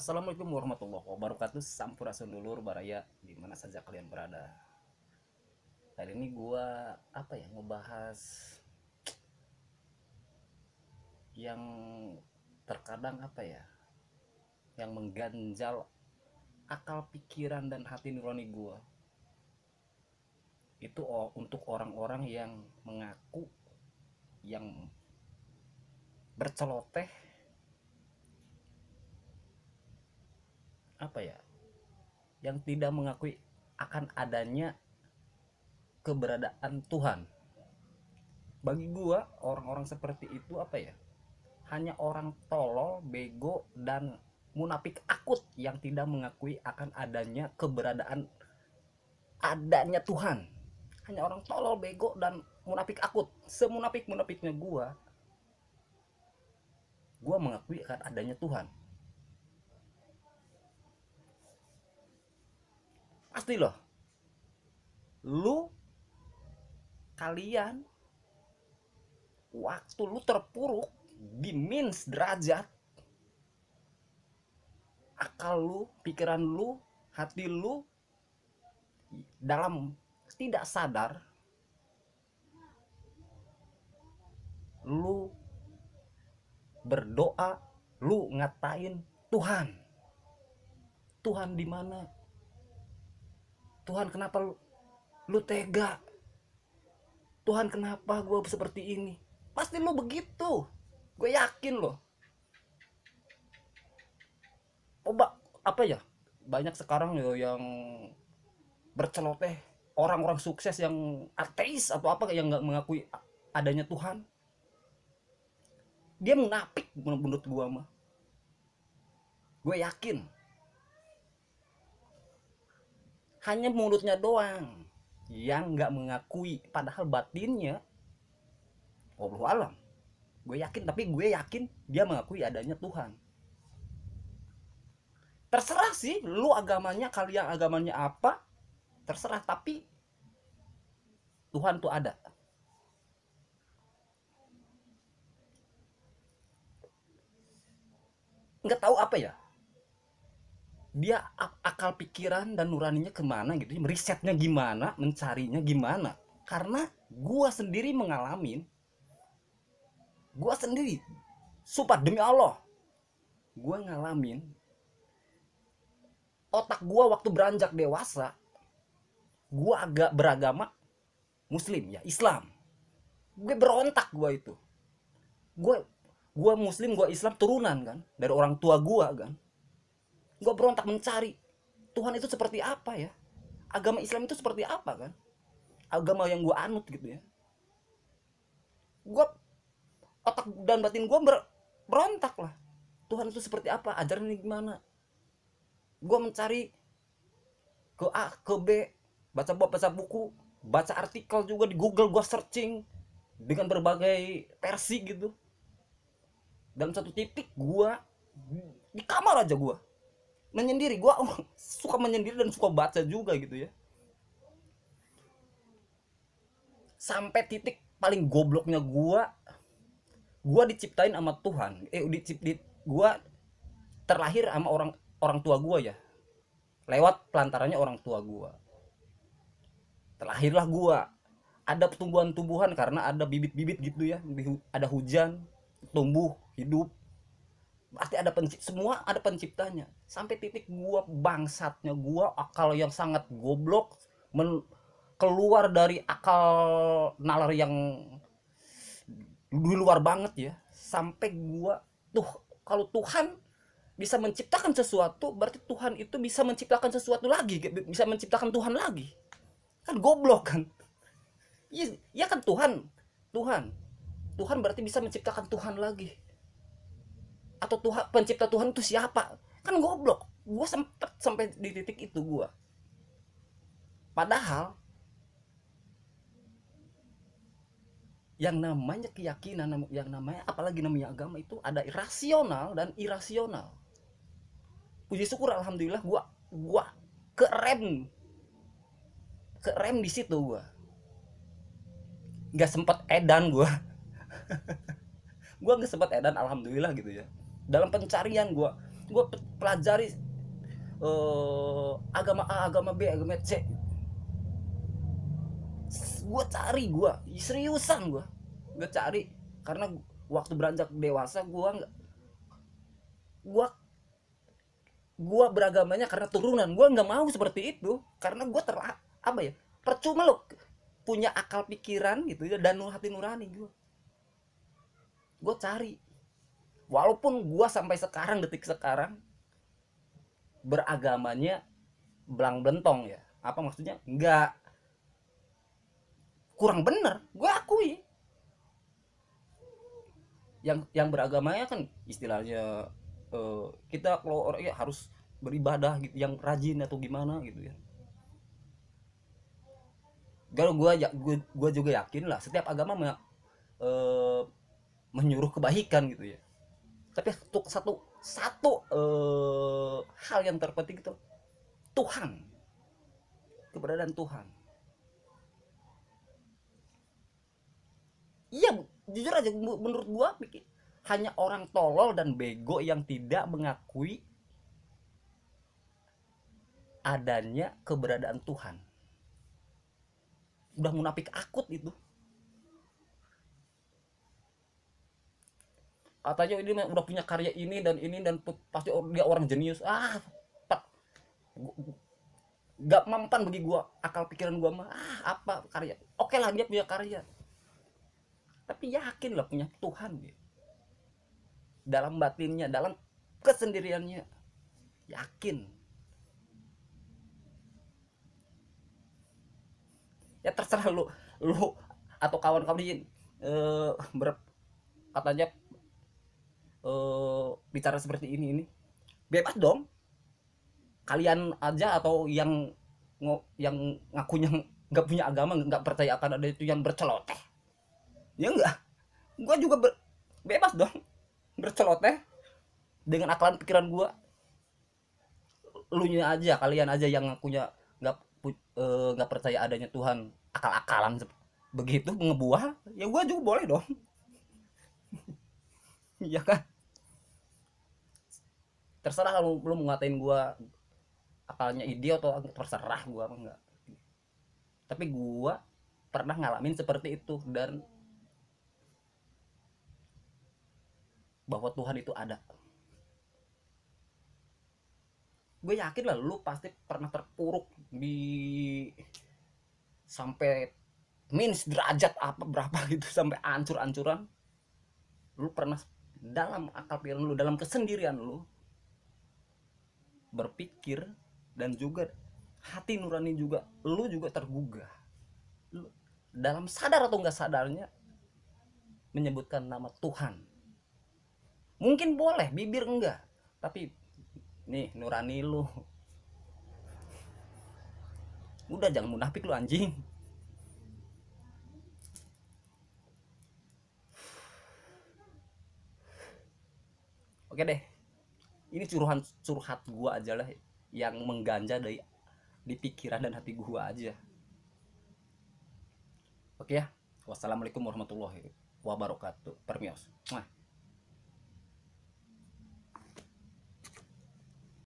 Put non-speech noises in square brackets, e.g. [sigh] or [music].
Assalamualaikum warahmatullahi wabarakatuh Sampurasun dulur baraya dimana saja kalian berada Kali ini gua apa ya ngebahas Yang terkadang apa ya Yang mengganjal akal pikiran dan hati nurani gua Itu untuk orang-orang yang mengaku Yang berceloteh apa ya yang tidak mengakui akan adanya keberadaan Tuhan bagi gua orang-orang seperti itu apa ya hanya orang tolol bego dan munafik akut yang tidak mengakui akan adanya keberadaan adanya Tuhan hanya orang tolol bego dan munafik akut semunafik munafiknya gua gua mengakui akan adanya Tuhan pasti loh lu kalian waktu lu terpuruk di minus derajat akal lu pikiran lu hati lu dalam tidak sadar lu berdoa lu ngatain Tuhan Tuhan di mana Tuhan kenapa lu, lu tega Tuhan kenapa gue seperti ini pasti lu begitu gue yakin loh coba apa ya banyak sekarang loh yang berceloteh orang-orang sukses yang ateis atau apa yang nggak mengakui adanya Tuhan dia munafik menurut gua mah gue yakin hanya mulutnya doang yang nggak mengakui padahal batinnya Allah alam gue yakin tapi gue yakin dia mengakui adanya Tuhan terserah sih lu agamanya kalian agamanya apa terserah tapi Tuhan tuh ada nggak tahu apa ya dia akal pikiran dan nuraninya kemana gitu risetnya gimana mencarinya gimana karena gua sendiri mengalami gua sendiri sumpah demi Allah gua ngalamin otak gua waktu beranjak dewasa gua agak beragama muslim ya Islam gue berontak gua itu gue gua muslim gua Islam turunan kan dari orang tua gua kan gue berontak mencari Tuhan itu seperti apa ya agama Islam itu seperti apa kan agama yang gue anut gitu ya gue otak dan batin gue ber, berontak lah Tuhan itu seperti apa ini gimana gue mencari ke A ke B baca buku baca buku baca artikel juga di Google gue searching dengan berbagai versi gitu dalam satu titik gue di kamar aja gue menyendiri gue [laughs] suka menyendiri dan suka baca juga gitu ya sampai titik paling gobloknya gua gua diciptain sama Tuhan eh dicipt di, gue terlahir sama orang orang tua gua ya lewat pelantarannya orang tua gua terlahirlah gua ada pertumbuhan tumbuhan karena ada bibit-bibit gitu ya ada hujan tumbuh hidup pasti ada pencipta semua ada penciptanya sampai titik gua bangsatnya gua akal yang sangat goblok men keluar dari akal nalar yang di luar banget ya sampai gua tuh kalau Tuhan bisa menciptakan sesuatu berarti Tuhan itu bisa menciptakan sesuatu lagi gitu. bisa menciptakan Tuhan lagi kan goblok kan iya ya kan Tuhan Tuhan Tuhan berarti bisa menciptakan Tuhan lagi atau Tuhan pencipta Tuhan itu siapa kan goblok gue sempet sampai di titik itu gue padahal yang namanya keyakinan yang namanya apalagi namanya agama itu ada irasional dan irasional puji syukur alhamdulillah gue gue ke rem di situ gue nggak sempet edan gue [laughs] gue nggak sempet edan alhamdulillah gitu ya dalam pencarian gue gue pelajari uh, agama A agama B agama C gue cari gue seriusan gue gue cari karena waktu beranjak dewasa gue nggak gue gue beragamanya karena turunan gue nggak mau seperti itu karena gue ter apa ya percuma lo punya akal pikiran gitu ya dan hati nurani gue gue cari walaupun gue sampai sekarang detik sekarang beragamanya belang belentong ya apa maksudnya nggak kurang bener gue akui yang yang beragamanya kan istilahnya uh, kita kalau orang ya harus beribadah gitu yang rajin atau gimana gitu ya kalau gue gua ya, gue juga yakin lah setiap agama me, uh, menyuruh kebaikan gitu ya tapi satu satu satu uh, hal yang terpenting itu Tuhan keberadaan Tuhan iya jujur aja menurut gua pikir hanya orang tolol dan bego yang tidak mengakui adanya keberadaan Tuhan udah munafik akut itu katanya ini udah punya karya ini dan ini dan pasti dia orang jenius ah pak gak mampan bagi gua akal pikiran gua mah ah apa karya oke lah dia punya karya tapi yakin lah punya Tuhan dia dalam batinnya dalam kesendiriannya yakin ya terserah lu lu atau kawan-kawan eh, ber katanya uh, bicara seperti ini ini bebas dong kalian aja atau yang yang ngakunya [laughs] nggak punya agama nggak percaya akan ada itu yang berceloteh ya enggak gua juga ber, bebas dong berceloteh dengan akalan pikiran gua lu aja kalian aja yang ngakunya nggak eh, nggak uh, percaya adanya Tuhan akal-akalan begitu ngebuah ya gua juga boleh dong [laughs] iya kan terserah lu, lu mau ngatain gue akalnya ide atau terserah gue apa enggak tapi gue pernah ngalamin seperti itu dan bahwa Tuhan itu ada gue yakin lah lu pasti pernah terpuruk di sampai minus derajat apa berapa [laughs] gitu sampai ancur-ancuran lu pernah dalam akal pikiran lu dalam kesendirian lu berpikir dan juga hati nurani juga lu juga tergugah lu, dalam sadar atau enggak sadarnya menyebutkan nama Tuhan mungkin boleh bibir enggak tapi nih nurani lu udah jangan munafik lu anjing oke deh ini curuhan curhat gua aja lah yang mengganja dari di pikiran dan hati gua aja oke ya wassalamualaikum warahmatullahi wabarakatuh permios